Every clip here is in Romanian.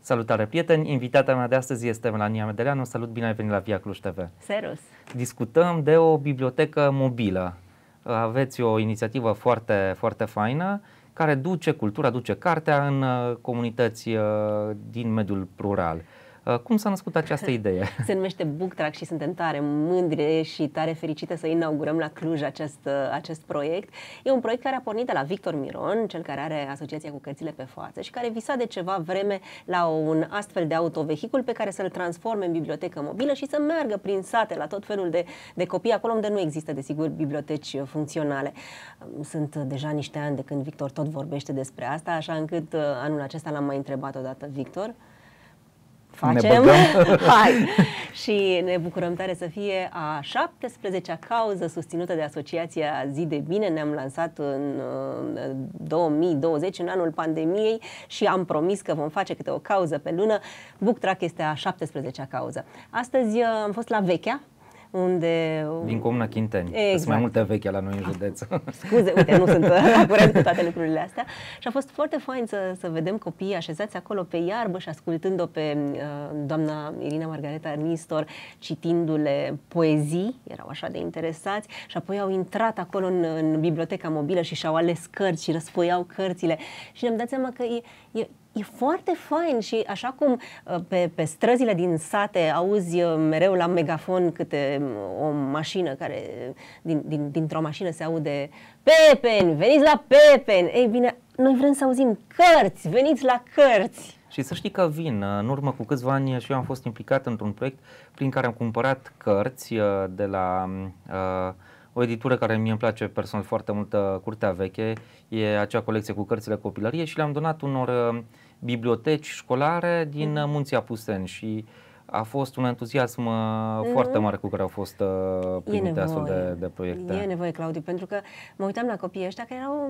Salutare, prieteni! Invitata mea de astăzi este Melania Medeleanu. Salut, bine ai venit la Via Cluj TV! Serus! Discutăm de o bibliotecă mobilă. Aveți o inițiativă foarte, foarte faină care duce cultura, duce cartea în uh, comunități uh, din mediul rural. Uh, cum s-a născut această idee? Se numește Booktrack și suntem tare mândre și tare fericite să inaugurăm la Cluj acest, uh, acest proiect. E un proiect care a pornit de la Victor Miron, cel care are asociația cu cărțile pe față și care visa de ceva vreme la un astfel de autovehicul pe care să-l transforme în bibliotecă mobilă și să meargă prin sate la tot felul de, de copii, acolo unde nu există, desigur, biblioteci uh, funcționale. Um, sunt deja niște ani de când Victor tot vorbește despre asta, așa încât anul acesta l-am mai întrebat odată Victor facem. Hai! și ne bucurăm tare să fie a 17-a cauză susținută de Asociația Zi de Bine. Ne-am lansat în 2020, uh, în anul pandemiei și am promis că vom face câte o cauză pe lună. BookTrack este a 17-a cauză. Astăzi uh, am fost la Vechea, unde... Din Comuna Chinteni, exact. sunt mai exact. multe veche la noi în județ. Scuze, uite, nu sunt uh, acurat cu toate lucrurile astea. Și a fost foarte fain să, să vedem copiii așezați acolo pe iarbă și ascultând-o pe uh, doamna Irina Margareta Nistor, citindu-le poezii, erau așa de interesați, și apoi au intrat acolo în, în biblioteca mobilă și și-au ales cărți și răsfoiau cărțile. Și ne-am dat seama că e, e e foarte fain și așa cum uh, pe, pe străzile din sate auzi uh, mereu la megafon câte um, o mașină care, din, din, dintr-o mașină se aude Pepen, veniți la Pepen! Ei bine, noi vrem să auzim cărți, veniți la cărți! Și să știi că vin. Uh, în urmă cu câțiva ani și eu am fost implicat într-un proiect prin care am cumpărat cărți de la um, uh, o editură care mie îmi place personal foarte mult, uh, Curtea Veche, e acea colecție cu cărțile copilărie și le-am donat unor uh, biblioteci școlare din uh, mhm. Munții Apuseni și uh, a fost un entuziasm uh-huh. foarte mare cu care au fost uh, primite astfel de, de proiecte. E nevoie, Claudiu, pentru că mă uitam la copiii ăștia care erau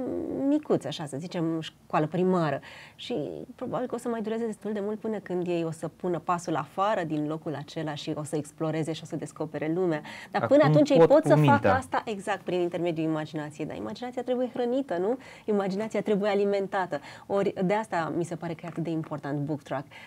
micuți, așa să zicem, școală primară și probabil că o să mai dureze destul de mult până când ei o să pună pasul afară din locul acela și o să exploreze și o să descopere lumea. Dar Acum până atunci pot ei pot să mintea. facă asta exact prin intermediul imaginației. Dar imaginația trebuie hrănită, nu? Imaginația trebuie alimentată. Ori de asta mi se pare că e atât de important Book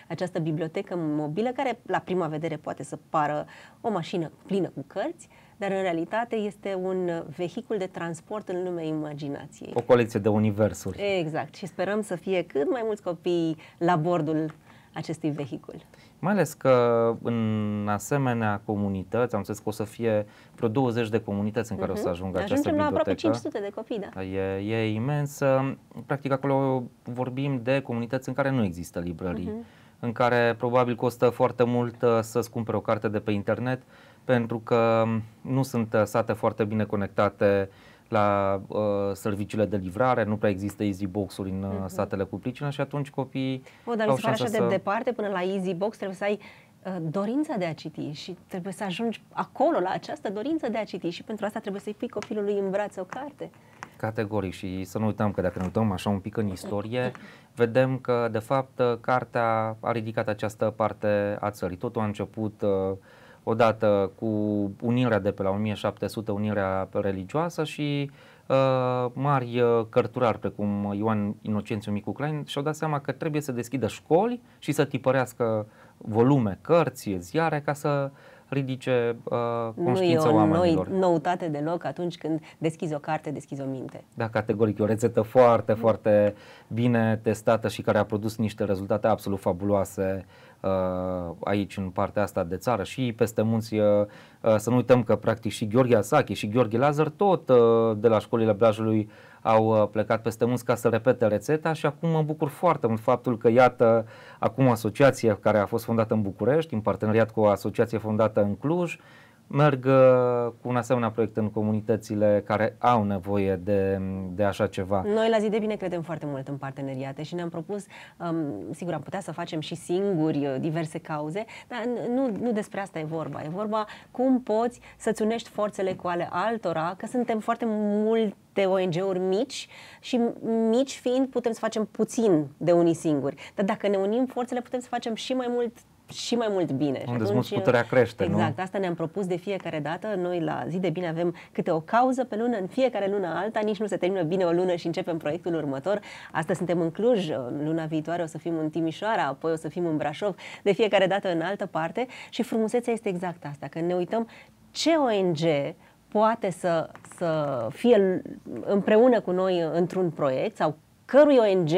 această bibliotecă mobilă care la prima vedere poate să pară o mașină plină cu cărți, dar în realitate este un vehicul de transport în lumea imaginației. O colecție de universuri. Exact, și sperăm să fie cât mai mulți copii la bordul acestui vehicul. Mai ales că în asemenea comunități, am zis că o să fie vreo 20 de comunități în care uh-huh. o să mhm. ajungă Ajungem această bibliotecă. Ajungem la aproape 500 de copii, da. E, e imens. Practic acolo vorbim de comunități în care nu există librării. Uh-huh în care probabil costă foarte mult uh, să-ți cumpere o carte de pe internet pentru că um, nu sunt uh, sate foarte bine conectate la uh, serviciile de livrare, nu prea există easy box-uri în uh-huh. satele cu pricină și atunci copiii O, dar au șansa se așa să... de departe până la easy box, trebuie să ai uh, dorința de a citi și trebuie să ajungi acolo la această dorință de a citi și pentru asta trebuie să-i pui copilului în brațe o carte. Categoric și să nu uităm că dacă ne uităm așa un pic în istorie, vedem că de fapt cartea a ridicat această parte a țării. Totul a început uh, odată cu unirea de pe la 1700, unirea religioasă și uh, mari uh, cărturari precum Ioan Inocențiu Micu Klein și-au dat seama că trebuie să deschidă școli și să tipărească volume, cărți, ziare ca să uh, ridice uh, conștiința nu e o Noi, noutate deloc atunci când deschizi o carte, deschizi o minte. Da, categoric. E o rețetă foarte, mm. foarte bine testată și care a produs niște rezultate absolut fabuloase uh, aici în partea asta de țară și peste munți uh, uh să nu uităm că practic și Gheorghe Asache și Gheorghe Lazar tot uh, de la școlile Blajului uh, au uh, plecat peste munți ca să repete rețeta și acum mă bucur foarte mult faptul că iată acum asociația care a fost fondată în București, în parteneriat cu o asociație fondată în Cluj, merg uh, cu un asemenea proiect în comunitățile care au nevoie de, de așa ceva. Noi la zi de bine credem foarte mult în parteneriate și ne-am propus, um, sigur am putea să facem și singuri uh, diverse cauze, dar nu, nu despre asta e vorba. E vorba cum poți să-ți unești forțele cu ale altora, că suntem foarte mult de ONG-uri mici și mici fiind putem să facem puțin de unii singuri. Dar dacă ne unim forțele putem să facem și mai mult și mai mult bine. Unde atunci, puterea crește, Exact, nu? asta ne-am propus de fiecare dată. Noi la zi de bine avem câte o cauză pe lună, în fiecare lună alta, nici nu se termină bine o lună și începem proiectul următor. Astăzi suntem în Cluj, luna viitoare o să fim în Timișoara, apoi o să fim în Brașov, de fiecare dată în altă parte și frumusețea este exact asta, că ne uităm ce ONG poate să, să fie împreună cu noi într-un proiect sau cărui ONG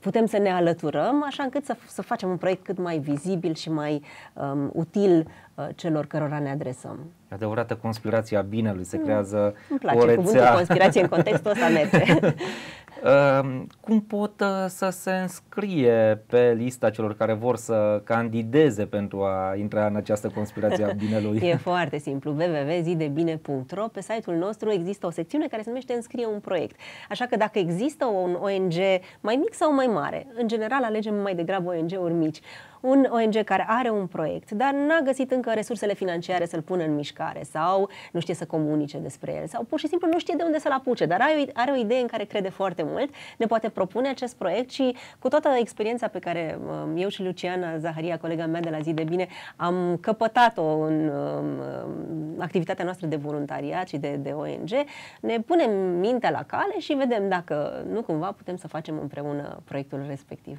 putem să ne alăturăm, așa încât să, să facem un proiect cât mai vizibil și mai um, util Uh, celor cărora ne adresăm. E adevărată conspirația binelui, se mm. creează Îmi place o rețea. cuvântul conspirație în contextul ăsta merge. Uh, cum pot uh, să se înscrie pe lista celor care vor să candideze pentru a intra în această conspirație a binelui? E foarte simplu, www.zidebine.ro Pe site-ul nostru există o secțiune care se numește Înscrie un proiect. Așa că dacă există un ONG mai mic sau mai mare, în general alegem mai degrabă ONG-uri mici, un ONG care are un proiect, dar n-a găsit încă resursele financiare să-l pună în mișcare sau nu știe să comunice despre el sau pur și simplu nu știe de unde să-l apuce, dar are, are o idee în care crede foarte mult, ne poate propune acest proiect și cu toată experiența pe care um, eu și Luciana Zaharia, colega mea de la Zi de Bine, am căpătat-o în um, activitatea noastră de voluntariat și de, de ONG, ne punem mintea la cale și vedem dacă nu cumva putem să facem împreună proiectul respectiv.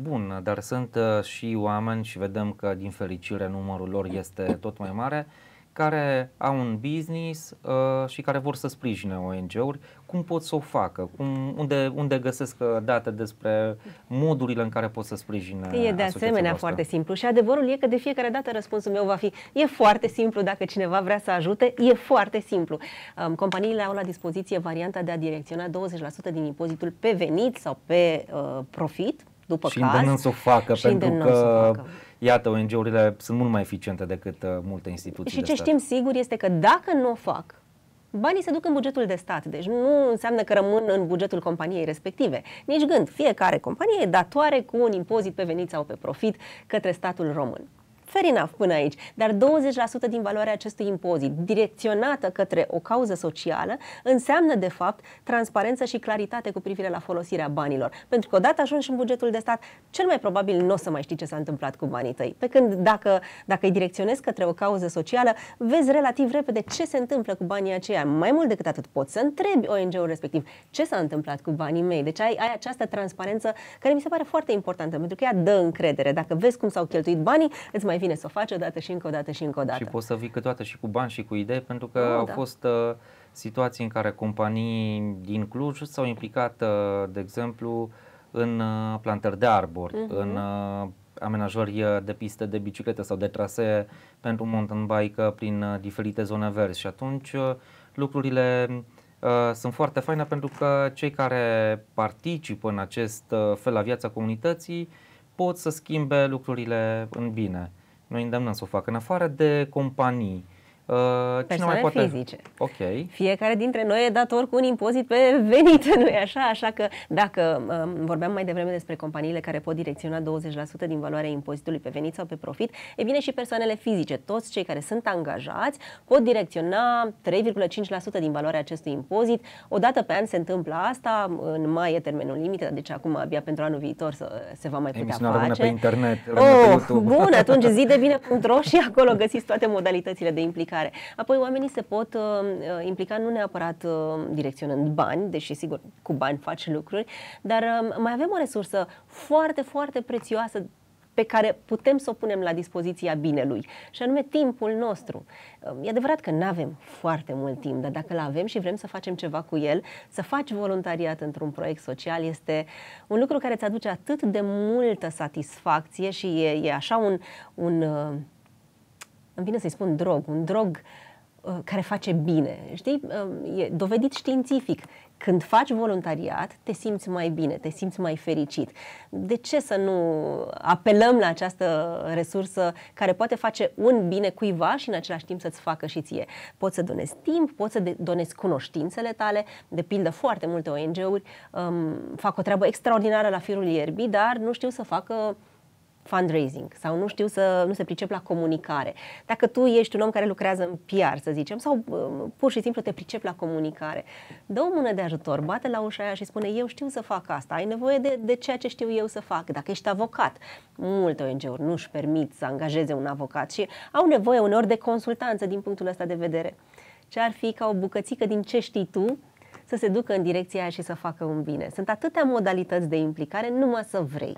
Bun, dar sunt uh, și oameni și vedem că din fericire numărul lor este tot mai mare care au un business uh, și care vor să sprijine ONG-uri, cum pot să o facă? Cum, unde, unde găsesc uh, date despre modurile în care pot să sprijine E de asemenea voastră? foarte simplu și adevărul e că de fiecare dată răspunsul meu va fi e foarte simplu dacă cineva vrea să ajute, e foarte simplu. Um, companiile au la dispoziție varianta de a direcționa 20% din impozitul pe venit sau pe uh, profit după și caz. Și îndemnăm să o facă, și pentru că, facă. iată, ONG-urile sunt mult mai eficiente decât uh, multe instituții Și ce stat. știm sigur este că dacă nu o fac, banii se duc în bugetul de stat, deci nu înseamnă că rămân în bugetul companiei respective. Nici gând, fiecare companie e datoare cu un impozit pe venit sau pe profit către statul român fair enough până aici, dar 20% din valoarea acestui impozit direcționată către o cauză socială înseamnă, de fapt, transparență și claritate cu privire la folosirea banilor. Pentru că odată ajungi în bugetul de stat, cel mai probabil nu o să mai știi ce s-a întâmplat cu banii tăi. Pe când dacă, dacă îi direcționezi către o cauză socială, vezi relativ repede ce se întâmplă cu banii aceia. Mai mult decât atât, poți să întrebi ONG-ul respectiv ce s-a întâmplat cu banii mei. Deci ai, ai această transparență care mi se pare foarte importantă, pentru că ea dă încredere. Dacă vezi cum s-au cheltuit banii, îți mai vine să o faci odată și încă o dată și încă o dată. Și poți să vii câteodată și cu bani și cu idei, pentru că da, au da. fost uh, situații în care companii din Cluj s-au implicat, uh, de exemplu, în uh, plantări de arbori, uh-huh. în uh, amenajări uh, de piste de biciclete sau de trasee pentru mountain bike prin uh, diferite zone verzi și atunci uh, lucrurile uh, sunt foarte faine pentru că cei care participă în acest uh, fel la viața comunității pot să schimbe lucrurile în bine noi îndemnăm să o facă, în afară de companii Uh, persoane mai poate... fizice. Okay. Fiecare dintre noi e dator cu un impozit pe venit, nu e așa? Așa că dacă um, vorbeam mai devreme despre companiile care pot direcționa 20% din valoarea impozitului pe venit sau pe profit, e bine și persoanele fizice, toți cei care sunt angajați pot direcționa 3,5% din valoarea acestui impozit. O dată pe an se întâmplă asta, în mai e termenul limită, deci acum abia pentru anul viitor să, se va mai putea Emisiunea face. pe internet, oh, pe YouTube. Bun, atunci zi și acolo găsiți toate modalitățile de implicare dezvoltare. Apoi oamenii se pot uh, uh, implica nu neapărat uh, direcționând bani, deși sigur cu bani faci lucruri, dar uh, mai avem o resursă foarte, foarte prețioasă pe care putem să o punem la dispoziția binelui, și anume timpul nostru. Um, e adevărat că nu avem foarte mult timp, dar dacă îl avem și vrem să facem ceva cu el, să faci voluntariat într-un proiect social este un lucru care îți aduce atât de multă satisfacție și e, e așa un, un uh, îmi vine să-i spun drog, un drog uh, care face bine. Știi, um, e dovedit științific. Când faci voluntariat, te simți mai bine, te simți mai fericit. De ce să nu apelăm la această resursă care poate face un bine cuiva și în același timp să-ți facă și ție? Poți să donezi timp, poți să donezi cunoștințele tale. De pildă, foarte multe ONG-uri um, fac o treabă extraordinară la firul ierbii, dar nu știu să facă uh, fundraising sau nu știu să nu se pricep la comunicare. Dacă tu ești un om care lucrează în PR, să zicem, sau uh, pur și simplu te pricep la comunicare, dă o mână de ajutor, bate la ușa aia și spune eu știu să fac asta, ai nevoie de, de ceea ce știu eu să fac. Dacă ești avocat, multe ONG-uri nu și permit să angajeze un avocat și au nevoie uneori de consultanță din punctul ăsta de vedere. Ce ar fi ca o bucățică din ce știi tu să se ducă în direcția aia și să facă un bine. Sunt atâtea modalități de implicare, numai să vrei.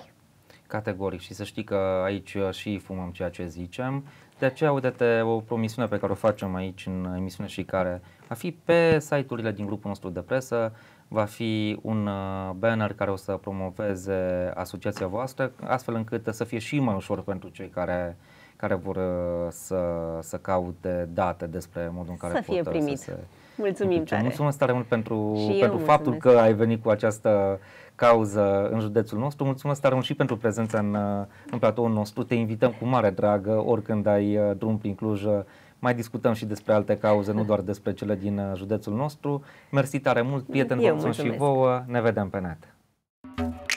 Categoric și să știi că aici și fumăm ceea ce zicem. De aceea, uite-te, o promisiune pe care o facem aici în emisiune și care va fi pe site-urile din grupul nostru de presă, va fi un uh, banner care o să promoveze asociația voastră, astfel încât să fie și mai ușor pentru cei care care vor uh, să, să caute date despre modul în care să pot fie uh, primit. să se Mulțumim deci, tare. Mulțumesc tare mult pentru, pentru faptul că ai venit cu această cauză în județul nostru. Mulțumesc tare mult și pentru prezența în, în platoul nostru. Te invităm cu mare dragă oricând ai uh, drum prin Cluj uh, mai discutăm și despre alte cauze, nu doar despre cele din uh, județul nostru. Mersi tare mult, prieteni, vă mulțumesc și vouă, ne vedem pe net.